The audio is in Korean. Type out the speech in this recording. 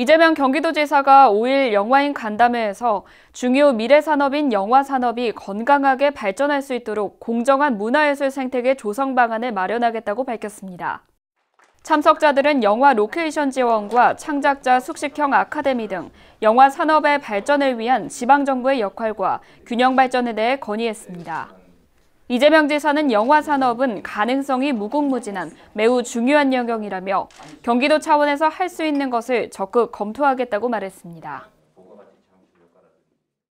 이재명 경기도지사가 5일 영화인 간담회에서 중요 미래산업인 영화산업이 건강하게 발전할 수 있도록 공정한 문화예술 생태계 조성 방안을 마련하겠다고 밝혔습니다. 참석자들은 영화 로케이션 지원과 창작자 숙식형 아카데미 등 영화 산업의 발전을 위한 지방정부의 역할과 균형 발전에 대해 건의했습니다. 이재명 지사는 영화 산업은 가능성이 무궁무진한 매우 중요한 영역이라며 경기도 차원에서 할 수 있는 것을 적극 검토하겠다고 말했습니다.